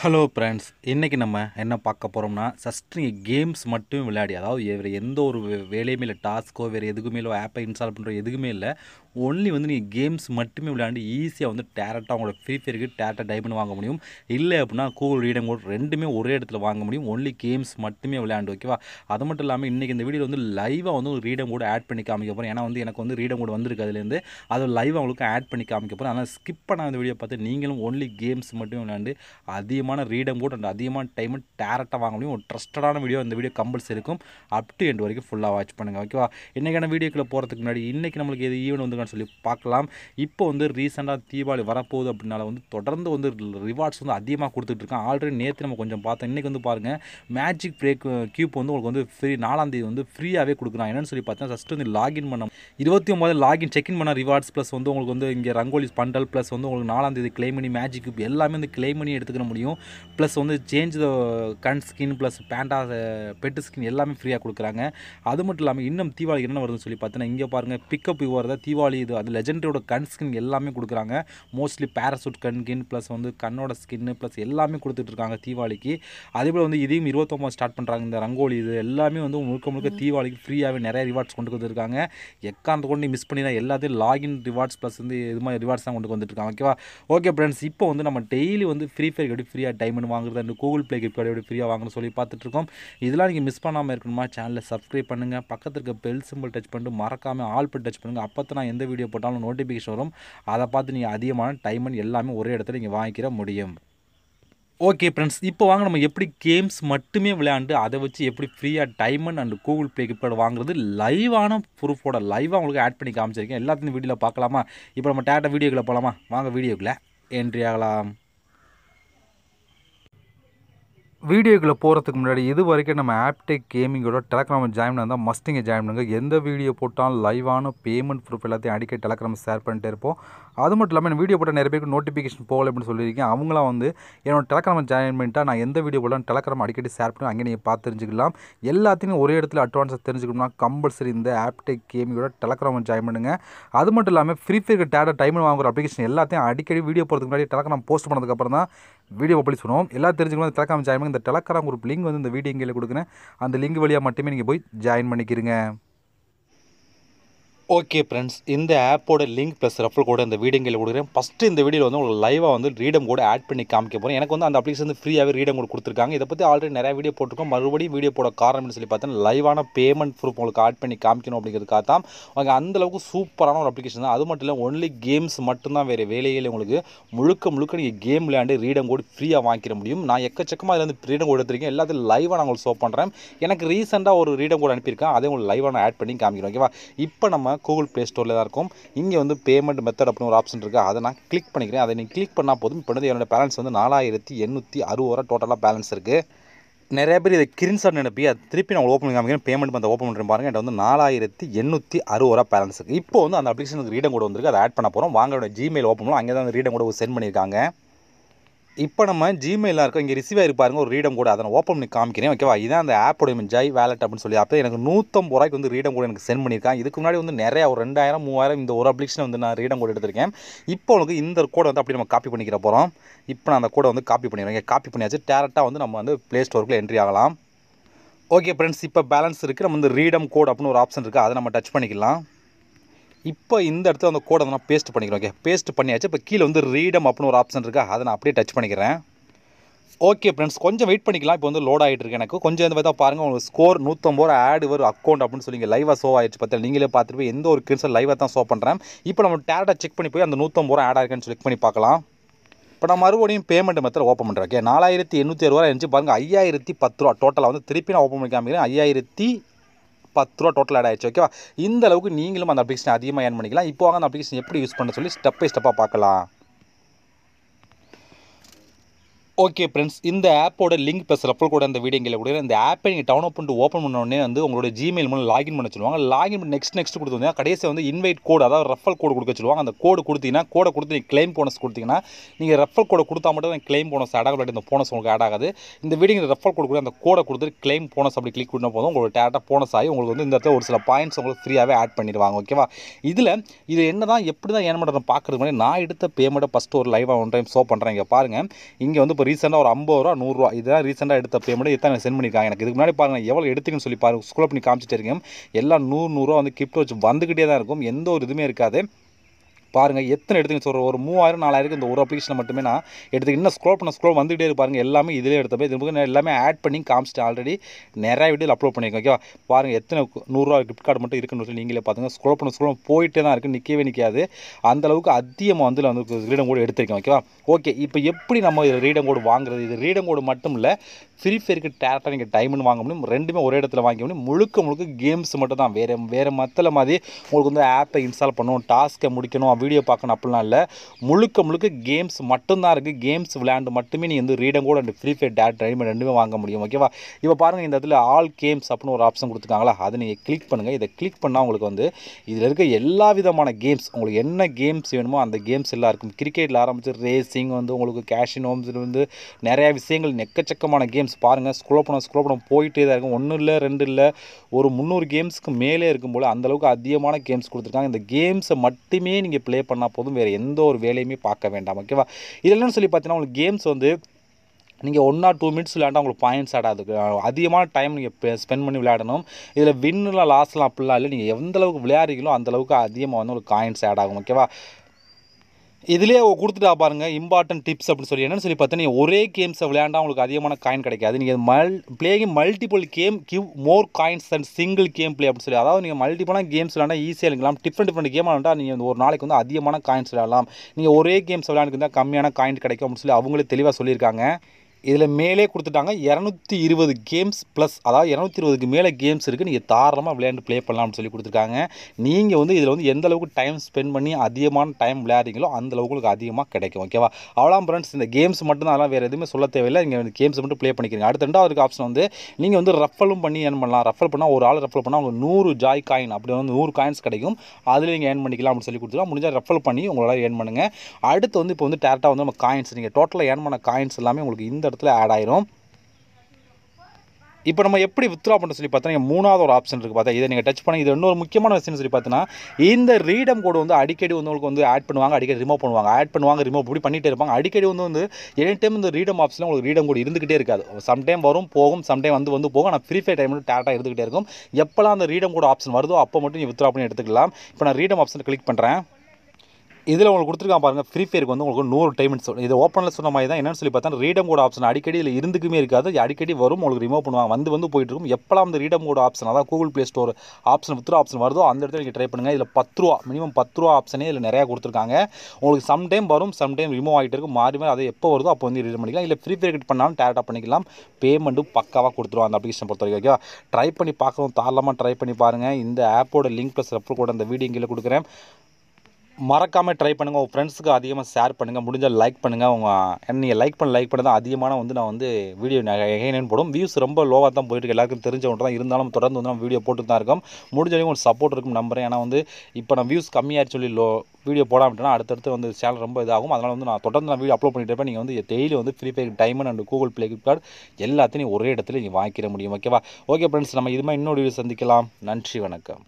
hello friends இன்றைக்கி நம்ம என்ன பார்க்க போகிறோம்னா ஃபஸ்ட் நீங்கள் கேம்ஸ் மட்டும் விளையாடி அதாவது வேறு எந்த ஒரு வேலையுமே இல்லை டாஸ்க்கோ வேறு எதுக்குமே இல்லை ஆப்பை இன்ஸ்டால் பண்ணுறோம் எதுக்குமே இல்லை ஒன்லி வந்து நீங்கள் கேம்ஸ் மட்டுமே விளையாண்டு ஈஸியாக வந்து டேரக்டாக உங்களோட ஃப்ரீ ஃபயருக்கு டைப் டைமண்ட் வாங்க முடியும் இல்லை அப்படின்னா கூகுள் ரீடம் கோட் ரெண்டுமே ஒரே இடத்துல வாங்க முடியும் ஒன்லி கேம்ஸ் மட்டுமே விளையாண்டு ஓகேவா அது மட்டும் இல்லாமல் இன்றைக்கி இந்த வீடியோ வந்து லைவாக வந்து ஒரு ரீடம் கூட ஆட் பண்ணி காமிக்க போகிறேன் ஏன்னா வந்து எனக்கு வந்து ரீடம் கூட வந்திருக்கு அதுலேருந்து அது லைவ் அவங்களுக்கு ஆட் பண்ணி காமிக்க போகிறேன் அதனால் ஸ்கிப் பண்ணாத வீடியோ பார்த்து நீங்களும் ஒன்லி கேம்ஸ் மட்டுமே விளையாண்டு அதிகமான ரீடம் கோட் அண்ட் அதிகமான டைம் டேரக்டாக வாங்க முடியும் ஒரு ட்ரஸ்டடான வீடியோ இந்த வீடியோ கம்பல்சரி இருக்கும் அப் டு எண்ட் வரைக்கும் ஃபுல்லாக வாட்ச் பண்ணுங்கள் ஓகேவா இன்றைக்கான வீடியோக்குள்ளே போகிறதுக்கு முன்னாடி இன்றைக்கி நம்மளுக்கு எது ஈவன் வந்து சொல்லி பார்க்கலாம் இப்போ வந்து ரீசெண்டாக தீபாவளி வரப்போகுது அப்படின்னால வந்து தொடர்ந்து வந்து ரிவார்ட்ஸ் வந்து அதிகமாக கொடுத்துட்டு இருக்கான் ஆல்ரெடி நேற்று நம்ம கொஞ்சம் பார்த்தோம் இன்றைக்கி வந்து பாருங்கள் மேஜிக் பிரேக் கியூப் வந்து உங்களுக்கு வந்து ஃப்ரீ நாலாந்தேதி வந்து ஃப்ரீயாகவே கொடுக்குறான் என்னென்னு சொல்லி பார்த்தீங்கன்னா ஃபஸ்ட்டு வந்து லாகின் பண்ண இருபத்தி ஒம்பது லாகின் செக்இன் பண்ண ரிவார்ட்ஸ் ப்ளஸ் வந்து உங்களுக்கு வந்து இங்கே ரங்கோலிஸ் பண்டல் ப்ளஸ் வந்து உங்களுக்கு நாலாந்தேதி கிளைம் பண்ணி மேஜிக் கியூப் எல்லாமே வந்து கிளைம் பண்ணி எடுத்துக்கிற முடியும் ப்ளஸ் வந்து change the gun skin plus panda pet skin எல்லாமே ஃப்ரீயாக கொடுக்குறாங்க அது மட்டும் இல்லாமல் இன்னும் தீபாவளிக்கு என்ன வருதுன்னு சொல்லி பார்த்தீங்கன்னா இங்கே பாருங்கள் பிக்கப் யுவர் தான் தீபாவளி தீபாவளி இது அது லெஜெண்டரியோட கன் ஸ்கின் எல்லாமே கொடுக்குறாங்க மோஸ்ட்லி பேராசூட் கின் ப்ளஸ் வந்து கண்ணோட ஸ்கின்னு ப்ளஸ் எல்லாமே கொடுத்துட்ருக்காங்க தீபாவளிக்கு அதே போல் வந்து இதையும் இருபத்தொம்பது ஸ்டார்ட் பண்ணுறாங்க இந்த ரங்கோலி இது எல்லாமே வந்து முழுக்க முழுக்க தீபாவளிக்கு ஃப்ரீயாகவே நிறைய ரிவார்ட்ஸ் கொண்டு வந்துருக்காங்க எக்காந்து கொண்டு மிஸ் பண்ணி தான் எல்லாத்தையும் லாகின் ரிவார்ட்ஸ் ப்ளஸ் வந்து இது மாதிரி ரிவார்ட்ஸ் தான் கொண்டு வந்துருக்காங்க ஓகேவா ஓகே ஃப்ரெண்ட்ஸ் இப்போ வந்து நம்ம டெய்லி வந்து ஃப்ரீ ஃபயர் எப்படி ஃப்ரீயாக டைமண்ட் வாங்குறது அண்ட் கூகுள் ப்ளே கார்டு எப்படி ஃப்ரீயாக வாங்கணும் சொல்லி பார்த்துட்ருக்கோம் இதெல்லாம் நீங்கள் மிஸ் பண்ணாமல் இருக்கணுமா சேனலில் சப்ஸ்கிரைப் பண்ணுங்கள் பக்கத்துக்கு பெல் சிம்பிள் டச் பண்ணிட்டு மறக்காமல் ஆல் பட் டச் பண்ணுங்கள் அப்போ தான் நான் எந்த வீடியோ போட்டாலும் நோட்டிஃபிகேஷன் வரும் அதை பார்த்து நீங்கள் அதிகமான டைம் எல்லாமே ஒரே இடத்துல நீங்கள் வாங்கிக்கிற முடியும் ஓகே ஃப்ரெண்ட்ஸ் இப்போ வாங்க நம்ம எப்படி கேம்ஸ் மட்டுமே விளையாண்டு அதை வச்சு எப்படி ஃப்ரீயாக diamond and Google Pay gift வாங்குறது லைவான ப்ரூஃபோட லைவாக உங்களுக்கு ஆட் பண்ணி காமிச்சிருக்கேன் எல்லாத்தையும் வீடியோவில் பார்க்கலாமா இப்போ நம்ம டேட்டா வீடியோக்குள்ளே போகலாமா வாங்க வீடியோக்குள்ளே என்ட்ரி ஆகலாம் வீடியோக்குள்ளே போகிறதுக்கு முன்னாடி இது வரைக்கும் நம்ம ஆப்டெக் கேமிங்கோட டெலகிராம் ஜாயின் இருந்தால் மஸ்ட் இங்கே ஜாயின் பண்ணுங்க எந்த வீடியோ போட்டாலும் லைவான பேமெண்ட் ப்ரூஃப் எல்லாத்தையும் அடிக்கடி டெலகிராம் ஷேர் பண்ணிட்டே இருப்போம் அது மட்டும் இல்லாமல் என் வீடியோ போட்டால் நிறைய பேருக்கு நோட்டிஃபிகேஷன் போகலை அப்படின்னு சொல்லியிருக்கேன் அவங்களாம் வந்து என்னோட டெலகிராம் ஜாயின் பண்ணிட்டால் நான் எந்த வீடியோ போட்டாலும் டெலகிராம் அடிக்கடி ஷேர் பண்ணி அங்கே நீங்கள் பார்த்து தெரிஞ்சுக்கலாம் எல்லாத்தையும் ஒரே இடத்துல அட்வான்ஸாக தெரிஞ்சுக்கணும்னா கம்பல்சரி இந்த ஆப்டெக் கேமிங்கோட டெலகிராம் ஜாயின் பண்ணுங்கள் அது மட்டும் இல்லாமல் ஃப்ரீ ஃபயருக்கு டேட்டா டைம் வாங்குற அப்ளிகேஷன் எல்லாத்தையும் அடிக்கடி வீடியோ போகிறதுக்கு முன்னாடி டெலகிராம் போஸ்ட் பண்ணதுக்கப்புறம் தான் வீடியோ பப்ளிஷ் பண்ணுவோம் எல்லா தெரிஞ்சுக்கணும் டெலகிராம் ஜாயின் இந்த டெலகிராம் குரூப் லிங்க் வந்து இந்த வீடியோ கீழே கொடுக்குறேன் அந்த லிங்க் வழியாக மட்டுமே நீங்கள் போய் ஜாயின் பண்ணிக்கிறீங்க ஓகே ஃப்ரெண்ட்ஸ் இந்த ஆப்போட லிங்க் ப்ளஸ் ரெஃபர் கூட இந்த வீடியோங்களில் கொடுக்குறேன் ஃபஸ்ட்டு இந்த வீடியோவில் வந்து உங்களுக்கு லைவாக வந்து ரீடம் கூட ஆட் பண்ணி காமிக்க போகிறேன் எனக்கு வந்து அந்த அப்ளிகேஷன் வந்து ஃப்ரீயாகவே ரீடம் கூட கொடுத்துருக்காங்க இதை பற்றி ஆல்ரெடி நிறைய வீடியோ போட்டிருக்கோம் மறுபடியும் வீடியோ போட காரணம்னு சொல்லி பார்த்தா லைவான பேமெண்ட் ப்ரூஃப் உங்களுக்கு ஆட் பண்ணி காமிக்கணும் அப்படிங்கிறதுக்காக தான் அவங்க அந்தளவுக்கு சூப்பரான ஒரு அப்ளிகேஷன் தான் அது மட்டும் இல்லை ஒன்லி கேம்ஸ் மட்டும்தான் வேறு வேலையில் உங்களுக்கு முழுக்க முழுக்க நீங்கள் கேம் விளையாண்டு ரீடம் கூட ஃப்ரீயாக வாங்கிக்க முடியும் நான் எக்கச்சக்கமாக அதில் வந்து ரீடம் கூட எடுத்துருக்கேன் எல்லாத்தையும் லைவாக நான் உங்களுக்கு ஷோ பண்ணுறேன் எனக்கு ரீசெண்டாக ஒரு ரீடம் கூட அனுப்பியிருக்கேன் அதே உங்களுக்கு லைவாக நான் ஆட் பண்ணி காமிக்கிறேன் ஓகேவா இப்போ நம்ம கூகுள் ப்ளே ஸ்டோரில் தான் இருக்கும் இங்கே வந்து பேமெண்ட் மெத்தட் அப்படின்னு ஒரு ஆப்ஷன் இருக்குது அதை நான் கிளிக் பண்ணிக்கிறேன் அதை நீங்கள் கிளிக் பண்ணால் போதும் இப்போ வந்து என்னோடய பேலன்ஸ் வந்து நாலாயிரத்தி எண்ணூற்றி அறுபது ரூபா டோட்டலாக பேலன்ஸ் இருக்குது நிறைய பேர் இதை ஸ்க்ரீன் ஷாட் நினைப்பி அது திருப்பி நான் ஓப்பன் காமிக்கிறேன் பேமெண்ட் பண்ண ஓப்பன் பண்ணுறேன் பாருங்கள் வந்து நாலாயிரத்தி எண்ணூற்றி அறுபது ரூபா பேலன்ஸ் இருக்குது இப்போ வந்து அந்த அப்ளிகேஷனுக்கு ரீடம் கூட வந்திருக்கு அதை ஆட் பண்ண போகிறோம் வாங்க ஜிமெயில் ஓப்பன் பண்ணலாம் அங்கே தான் அந்த ரீடம் கூட சென்ட் பண்ணியிருக்காங்க இப்போ நம்ம ஜிமெயிலாக இருக்கோம் இங்கே ரிசீவ் ஆகி பாருங்க ஒரு ரீடம் கூட அதை நான் ஓப்பன் பண்ணி காமிக்கிறேன் ஓகேவா இதான் அந்த ஆப்போட ஜாய் வேலெட் அப்படின்னு சொல்லி அப்போ எனக்கு நூற்றம்பது ரூபாய்க்கு வந்து ரீடம் கூட எனக்கு சென்ட் பண்ணியிருக்கேன் இதுக்கு முன்னாடி வந்து நிறையா ஒரு ரெண்டாயிரம் மூவாயிரம் இந்த ஒரு அப்ளிகேஷன் வந்து நான் ரீடம் கூட எடுத்திருக்கேன் இப்போ உனக்கு இந்த கோடை வந்து அப்படி நம்ம காப்பி பண்ணிக்கிற போகிறோம் இப்போ நான் அந்த கோடை வந்து காப்பி பண்ணிடுறேன் காப்பி பண்ணியாச்சு டேரெக்டாக வந்து நம்ம வந்து ப்ளே ஸ்டோருக்குள்ளே என்ட்ரி ஆகலாம் ஓகே ஃப்ரெண்ட்ஸ் இப்போ பேலன்ஸ் இருக்குது நம்ம வந்து ரீடம் கோட் அப்படின்னு ஒரு ஆப்ஷன் இருக்குது அதை நம்ம டச் பண்ணிக்கலாம் இப்போ இந்த இடத்துல அந்த கோடை நான் பேஸ்ட் பண்ணிக்கிறேன் ஓகே பேஸ்ட் பண்ணியாச்சு இப்போ கீழே வந்து ரீடம் அப்படின்னு ஒரு ஆப்ஷன் இருக்கா அதை நான் அப்படியே டச் பண்ணிக்கிறேன் ஓகே ஃப்ரெண்ட்ஸ் கொஞ்சம் வெயிட் பண்ணிக்கலாம் இப்போ வந்து லோட் ஆகிட்டு இருக்கு எனக்கு கொஞ்சம் இந்த பார்த்தா பாருங்கள் உங்களுக்கு ஸ்கோர் நூற்றம்பது ரூபா ஆடு வரும் அக்கௌண்ட் அப்படின்னு சொல்லி லைவாக ஷோ ஆயிடுச்சு பார்த்து நீங்களே பார்த்துட்டு எந்த ஒரு கிரின்ஸும் லைவாக தான் ஷோ பண்ணுறேன் இப்போ நம்ம டேரெக்டாக செக் பண்ணி போய் அந்த நூற்றம்பது ரூபா ஆட் ஆயிருக்குன்னு செக் பண்ணி பார்க்கலாம் இப்போ நான் மறுபடியும் பேமெண்ட் மெத்தட் ஓப்பன் பண்ணுறேன் ஓகே நாலாயிரத்தி எண்ணூற்றி அறுபது ரூபா இருந்துச்சு பாருங்கள் ஐயாயிரத்தி பத்து ரூபா டோட்டலாக வந்து திருப்பி நான் ஓப்பன் பண்ணி காமிக்கிறேன் ஐயாயிரத்தி பத்து ரூபா டோட்டல் ஆட் ஆயிடுச்சு ஓகேவா இந்த அளவுக்கு நீங்களும் அந்த அப்ளிகேஷன் அதிகமாக ஏன் பண்ணிக்கலாம் இப்போ அந்த அப்ளிகேஷன் எப்படி யூஸ் பண்ண சொல்லி ஸ்டெப் பை ஸ்டெப்பாக பார்க்கலாம் ஓகே ஃப்ரெண்ட்ஸ் இந்த ஆப்போட லிங்க் இப்போ சிலப்போ கூட அந்த வீடியோ கூட இந்த ஆப்பை நீங்கள் டவுன் பண்ணிட்டு ஓப்பன் பண்ணோடனே வந்து உங்களோட ஜிமெயில் மூலம் லாகின் பண்ண சொல்லுவாங்க லாகின் பண்ணி நெக்ஸ்ட் நெக்ஸ்ட் கொடுத்து கடைசியாக வந்து இன்வைட் கோடு அதாவது ரெஃபல் கோடு கொடுக்க சொல்லுவாங்க அந்த கோடு கொடுத்தீங்கன்னா கோடை கொடுத்து நீங்கள் கிளைம் போனஸ் கொடுத்தீங்கன்னா நீங்கள் ரெஃபல் கோடை கொடுத்தா மட்டும் தான் கிளைம் போனஸ் ஆட் ஆகும் இந்த போனஸ் உங்களுக்கு ஆட் ஆகாது இந்த வீடியோ ரெஃபல் கோடு கூட அந்த கோடை கொடுத்து கிளைம் போனஸ் அப்படி கிளிக் பண்ண போதும் உங்களுக்கு டேட்டாக போனஸ் ஆகி உங்களுக்கு வந்து இந்த இடத்துல ஒரு சில பாயிண்ட்ஸ் உங்களுக்கு ஃப்ரீயாகவே ஆட் பண்ணிடுவாங்க ஓகேவா இதில் இது என்ன தான் எப்படி தான் ஏன் பண்ணுறது பார்க்குறது முன்னாடி நான் எடுத்த பேமெண்ட்டை ஃபஸ்ட்டு ஒரு லைவாக ஒன் டைம் ஷோ பண்ணுறேன் இங்கே பாருங்கள் இங்கே வந்து இப்போ ரீசெண்டாக ஒரு ஐம்பது ரூபா நூறுரூவா இதுதான் ரீசெண்டாக எடுத்த பேமெண்ட் இதான் சென்ட் பண்ணியிருக்காங்க எனக்கு இதுக்கு முன்னாடி பாருங்கள் எவ்வளோ எடுத்துக்கணும்னு சொல்லி பாருங்கள் ஸ்கூலில் பண்ணி காமிச்சிட்டு இருக்கேன் எல்லாம் நூறு நூறுரூவா வந்து கிஃப்ட் வச்சு வந்துக்கிட்டே தான் இருக்கும் எந்த ஒரு இதுவுமே இருக்காது பாருங்கள் எத்தனை எடுத்துங்க சொல்கிற ஒரு மூவாயிரம் நாலாயிரம் இந்த ஒரு அப்ளிகேஷன் மட்டுமே நான் எடுத்துக்கிட்டு இன்னும் ஸ்க்ரோல் பண்ண ஸ்க்ரோல் வந்துகிட்டே பாருங்கள் எல்லாமே இதிலே எடுத்த போய் இதுக்கு எல்லாமே ஆட் பண்ணி காமிச்சிட்டு ஆல்ரெடி நிறைய வீடியோ அப்லோட் பண்ணியிருக்கேன் ஓகேவா பாருங்கள் எத்தனை நூறுரூவா கிஃப்ட் கார்டு மட்டும் இருக்குன்னு சொல்லி நீங்களே பார்த்துங்க ஸ்க்ரோல் பண்ண ஸ்க்ரோல் போயிட்டே தான் இருக்குது நிற்கவே நிற்காது அந்தளவுக்கு அதிகமாக வந்து வந்து ரீடம் கோடு எடுத்திருக்கேன் ஓகேவா ஓகே இப்போ எப்படி நம்ம இது ரீடம் கோடு வாங்குறது இது ரீடம் கோடு மட்டும் இல்லை ஃப்ரீ ஃபயருக்கு டேரக்டாக நீங்கள் டைம்னு வாங்க முடியும் ரெண்டுமே ஒரே இடத்துல வாங்க முடியும் முழுக்க முழுக்க கேம்ஸ் மட்டும் தான் வேறு வேறு மற்ற மாதிரி உங்களுக்கு வந்து ஆப்பை இன்ஸ்டால் பண்ணணும் டாஸ்க்கை முடிக்கணும் நான் வீடியோ பார்க்கணும் அப்படிலாம் இல்லை முழுக்க முழுக்க கேம்ஸ் மட்டும்தான் இருக்குது கேம்ஸ் விளையாண்டு மட்டுமே நீ வந்து ரீடம் கூட அண்ட் ஃப்ரீ ஃபயர் டேட் ரெடிமேட் ரெண்டுமே வாங்க முடியும் ஓகேவா இப்போ பாருங்கள் இந்த இடத்துல ஆல் கேம்ஸ் அப்படின்னு ஒரு ஆப்ஷன் கொடுத்துருக்காங்களா அதை நீங்கள் கிளிக் பண்ணுங்கள் இதை கிளிக் பண்ணால் உங்களுக்கு வந்து இதில் இருக்க எல்லா விதமான கேம்ஸ் உங்களுக்கு என்ன கேம்ஸ் வேணுமோ அந்த கேம்ஸ் எல்லாம் இருக்கும் கிரிக்கெட்டில் ஆரம்பித்து ரேசிங் வந்து உங்களுக்கு கேஷின் ஹோம்ஸ் வந்து நிறையா விஷயங்கள் எக்கச்சக்கமான கேம்ஸ் பாருங்கள் ஸ்க்ரோல் போனால் ஸ்க்ரோல் போனால் போயிட்டே தான் இருக்கும் ஒன்றும் இல்லை ரெண்டு இல்லை ஒரு முந்நூறு கேம்ஸ்க்கு மேலே இருக்கும் அந்தளவுக்கு அதிகமான கேம்ஸ் கொடுத்துருக்காங்க இந்த கேம்ஸை மட்டுமே நீங்கள் ப்ளே பண்ணால் போதும் வேறு எந்த ஒரு வேலையுமே பார்க்க வேண்டாம் ஓகேவா என்னென்னு சொல்லி பார்த்தீங்கன்னா உங்களுக்கு கேம்ஸ் வந்து நீங்கள் ஒன் ஆர் டூ மினிட்ஸ் விளையாண்டா உங்களுக்கு பாயிண்ட்ஸ் ஆடாது அதிகமான டைம் நீங்கள் ஸ்பெண்ட் பண்ணி விளையாடணும் இதில் வின்னுலாம் லாஸ்ட்லாம் அப்படிலாம் இல்லை நீங்கள் எந்த அளவுக்கு விளையாடுறீங்களோ அந்தளவுக்கு அதிகமாக வந்து உங்களுக்கு காயின்ஸ் ஆட் ஆகும் ஓகேவா இதுலேயே கொடுத்துட்டா பாருங்க இம்பார்ட்டன்ட் டிப்ஸ் அப்படின்னு சொல்லி என்னன்னு சொல்லி பார்த்தீங்கன்னா ஒரே கேம்ஸை விளையாண்டா உங்களுக்கு அதிகமான காயின் கிடைக்காது நீங்கள் மல் playing multiple game give more coins than single game play அப்படின்னு சொல்லி அதாவது நீங்கள் மல்டிபிளாக கேம்ஸ் விளையாண்டா ஈஸியாக இருக்கலாம் டிஃப்ரெண்ட் டிஃப்ரெண்ட் கேம் விளையாண்டா நீங்கள் ஒரு நாளைக்கு வந்து அதிகமான காயின்ஸ் விளையாடலாம் நீங்கள் ஒரே கேம்ஸ் விளையாண்டுக்கு தான் கம்மியான காயின் கிடைக்கும் அப்படின்னு சொல்லி அவங்களே தெளிவாக சொல்லியிருக்காங்க இதில் மேலே கொடுத்துட்டாங்க இரநூத்தி இருபது கேம்ஸ் ப்ளஸ் அதாவது இரநூத்தி இருபதுக்கு மேலே கேம்ஸ் இருக்குது நீங்கள் தாராளமாக விளையாண்டு ப்ளே பண்ணலாம்னு சொல்லி கொடுத்துருக்காங்க நீங்கள் வந்து இதில் வந்து எந்த அளவுக்கு டைம் ஸ்பெண்ட் பண்ணி அதிகமான டைம் விளையாடுறீங்களோ அந்த அளவுக்கு உங்களுக்கு அதிகமாக கிடைக்கும் ஓகேவா அவ்வளோ ஃப்ரெண்ட்ஸ் இந்த கேம்ஸ் மட்டும் அதெல்லாம் வேறு எதுவுமே சொல்ல தேவையில்லை நீங்கள் கேம்ஸ் மட்டும் ப்ளே பண்ணிக்கிறீங்க அடுத்த ரெண்டாவது ஆப்ஷன் வந்து நீங்கள் வந்து ரஃபலும் பண்ணி ஏர்ன் பண்ணலாம் ரஃபல் பண்ணால் ஒரு ஆள் ரஃபல் பண்ணால் உங்களுக்கு நூறு ஜாய் காயின் அப்படி வந்து நூறு காயின்ஸ் கிடைக்கும் அதில் நீங்கள் ஏர்ன் பண்ணிக்கலாம் அப்படின்னு சொல்லி கொடுத்துருவா முடிஞ்சால் ரஃபல் பண்ணி உங்களால் ஏர்ன் பண்ணுங்கள் அடுத்து வந்து இப்போ வந்து டேரெக்டாக வந்து நம்ம காயின்ஸ் நீங்கள் டோட்டலாக ஏர்ன் பண்ண காயின்ஸ் எல்லாமே உங்களுக்கு இந்த இடத்துல ஆட் ஆயிரும் இப்போ நம்ம எப்படி வித்ரா பண்ண சொல்லி பார்த்தோன்னா மூணாவது ஒரு ஆப்ஷன் இருக்குது பார்த்தா இதை நீங்கள் டச் பண்ணி இது இன்னொரு முக்கியமான விஷயம் சொல்லி பார்த்தீங்கன்னா இந்த ரீடம் கோடு வந்து அடிக்கடி வந்து உங்களுக்கு வந்து ஆட் பண்ணுவாங்க அடிக்கடி ரிமூவ் பண்ணுவாங்க ஆட் பண்ணுவாங்க ரிமூவ் இப்படி பண்ணிகிட்டே இருப்பாங்க அடிக்கடி வந்து வந்து எனி டைம் இந்த ரீடம் ஆப்ஷனில் உங்களுக்கு ரீடம் கோடு இருந்துகிட்டே இருக்காது சம்டைம் வரும் போகும் சம்டைம் வந்து வந்து போகும் ஆனால் ஃப்ரீ ஃபயர் டைமில் டேட்டா இருந்துகிட்டே இருக்கும் எப்போல்லாம் அந்த ரீடம் கோடு ஆப்ஷன் வருதோ அப்போ மட்டும் நீங்கள் வித்ரா பண்ணி எடுத்துக்கலாம் இப்போ நான் ரீடம் ஆப்ஷன் கிளிக் பண்ணுறேன் இதில் உங்களுக்கு கொடுத்துருக்கான் பாருங்கள் ஃப்ரீ ஃபயருக்கு வந்து உங்களுக்கு நூறு டைமண்ட்ஸ் இது ஓப்பனில் சொன்ன மாதிரி தான் என்னென்னு சொல்லி பார்த்தா ரீடம் கோட் ஆப்ஷன் அடிக்கடி இல்லை இருந்துக்குமே இருக்காது அடிக்கடி வரும் உங்களுக்கு ரிமூவ் பண்ணுவாங்க வந்து வந்து போயிட்டு இருக்கும் எப்போலாம் அந்த ரீடம் கோட் ஆப்ஷன் அதாவது Google Play store option withdraw option வருதோ அந்த இடத்துல நீங்கள் ட்ரை பண்ணுங்கள் இதில் பத்து ரூபா மினிமம் பத்து ரூபா ஆப்ஷனே இதில் நிறையா கொடுத்துருக்காங்க உங்களுக்கு சம் டைம் வரும் சம் டைம் ரிமூவ் ஆகிட்டு இருக்கும் மாறி மாறி அதை எப்போ வருதோ அப்போ வந்து ரீட் பண்ணிக்கலாம் இல்லை ஃப்ரீ ஃபயர் கிட் பண்ணாலும் டேரக்டாக பண்ணிக்கலாம் பேமெண்ட்டும் பக்காவாக கொடுத்துருவோம் அந்த அப்ளிகேஷன் பொறுத்த வரைக்கும் ஓகேவா ட்ரை பண்ணி பார்க்கணும் தாராளமாக ட்ரை பண்ணி பாருங்கள் இந்த ஆப்போட லிங்க் ப்ளஸ் ரெஃபர் கூட அந்த வீடியோ கீழே கொடுக்குறேன் மறக்காமல் ட்ரை பண்ணுங்கள் உங்கள் ஃப்ரெண்ட்ஸுக்கு அதிகமாக ஷேர் பண்ணுங்கள் முடிஞ்சால் லைக் பண்ணுங்கள் உங்கள் நீங்கள் லைக் பண்ண லைக் பண்ணி தான் அதிகமான வந்து நான் வந்து வீடியோ எகைனு போடும் வியூஸ் ரொம்ப லோவாக தான் போயிட்டு எல்லாருக்கும் தெரிஞ்ச ஒன்று தான் இருந்தாலும் தொடர்ந்து வந்து நம்ம வீடியோ போட்டு தான் இருக்கும் முடிஞ்ச வரைக்கும் உங்களுக்கு சப்போர்ட் இருக்கும் நம்புறேன் ஏன்னா வந்து இப்போ நான் வியூஸ் கம்மியாக சொல்லி லோ வீடியோ போடாமட்டேன்னா அடுத்தடுத்து வந்து சேனல் ரொம்ப இதாகும் அதனால் வந்து நான் தொடர்ந்து நான் வீடியோ அப்லோட் பண்ணிட்டு இருப்பேன் நீங்கள் வந்து டெய்லி வந்து free fire diamond and Google Play Flipkart card எல்லாத்தையும் ஒரே இடத்துல நீங்கள் வாங்கிக்கிற முடியும் ஓகேவா ஓகே ஃப்ரெண்ட்ஸ் நம்ம இதுமாதிரி இன்னொரு வீடியோ சந்திக்கலாம் நன்றி வணக்கம்